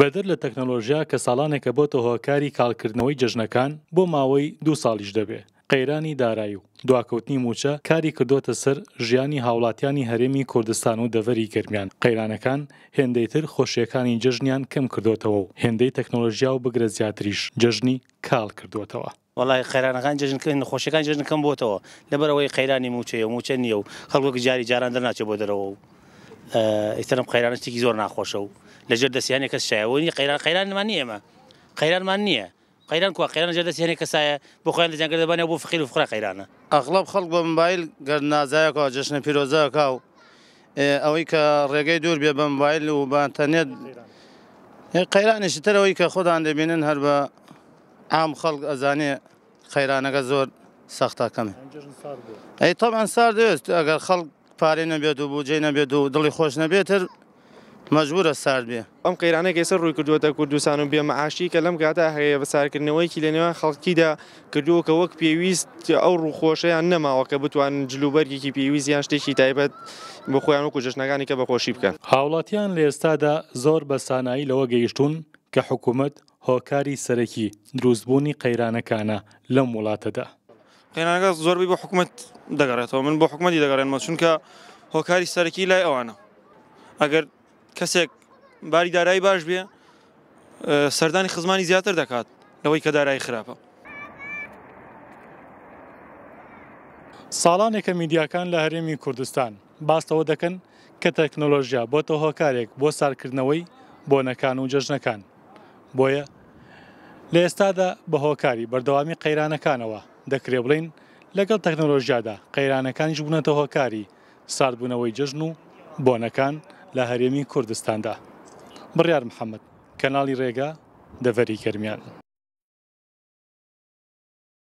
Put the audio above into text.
بەدەر لە تەکنەلۆژیا کە ساڵانێکە بۆتە هۆکاری کاڵکردنەوەی جژنەکان بۆ ماوەی دوو ساڵیش دەبێت قەیرانی دارایی و دواکەوتنی موچە کاری کردوتە سەر ژیانی هاوڵاتیانی هەرێمی کوردستان و دەڤری گرمیان قەیرانەکان هێندەیتر خۆشیەکانی جژنیان کەم کردوتەوە و هێندەی تەکنۆلژیا و بگرە زیاتریش جژنی کاڵ کردوتەوە. وڵی خێرانەکان جژنکردن خۆشەکان جژنکەم بۆتەوە لەبەرەوەی خەیرانی موچەیە موچە نییە و خەڵک جاری جاران دەناچێت بۆ دەرەوە و ئیترم قەیرانشتێکی زۆر ناخۆشە و لەژێر دەسییانێک کەس شایەوەنی قەیران قەیرانمان نیە ئمە قەیرانمان نیە قەیران کووا قەیران لەژێر دەسیێنێک کەسایە بۆ خۆیان لەجانگەدەبانە بۆ فخیر و فخرا قەیرانە ئەغڵب خەڵک بە موبایل گەر نازایەکەەوە جشنە پیرۆزەکەاو ئەوەی کە ڕێگەی دوور بێ بە موبایل و بانتەنێت قەیرانیشی تەرەوەی کە خۆدان دەبینن هەر بە ئام خەڵک ئەزانێ خەیرانەکە زۆر سەختەکەم ئەی تۆ ئەنسار دەوێت ئەگەر خەڵک پارەی نەبێت و بجێ نەبێت و دڵی خۆش نەبێتتر مەجبورە سارد بێ ئەم قەیرانەی کەسەر ڕووی کردووەتە کوردستان و بێمەعاشی کە لەم کاتە هەیە بە سارکردنەوەیکی لە نێوان خەڵکیدا کردووە کە وەک پێویست ئەو ڕووخۆشیان نەماوە کە بتوان جلوبەرگێکی پێویست یان شتێکی تایبەت بە خۆیان وکو جشنەکانی کە بەخۆشی بکەن هاوڵاتیان لە ئێستادا زۆر بە سانایی لەوە گەیشتون کە حکوومەت هۆکاری سەرەکی دروستبوونی قەیرانەکانە لەم وڵاتەدا. قێنانەکە زۆربەی بۆ حکوومەت دەگەڕێتەوە من بۆ حکوومەتی دەگەڕێنمە چونکە هۆکاری سەرەکی لای ئەوانە ئەگەر کەسێک باری دارایی باش بێ سەردانی خزمانی زیاتر دەکات لەوەی کە دارایی خراپە ساڵانێکە میدیاکان لە هەرێمی کوردستان باستەوە دەکەن کە تەکنۆلۆژیا بۆ تە هۆکارێک بۆ سارکردنەوەی بۆنەکان و جەژنەکان بۆیە لە ئێستادا بە هۆکاری بەردەوامی قەیرانەکانەوە دەکرێ بڵین لەگەڵ تەکنۆلۆژیادا قەیرانەکانیش بوونەتە هۆکاری ساردبوونەوەی جژن و بۆنەکان لە هەرێمی کوردستاندا. بڕیار محەممەد کەناڵی ڕێگا دەڤەری گەرمیان.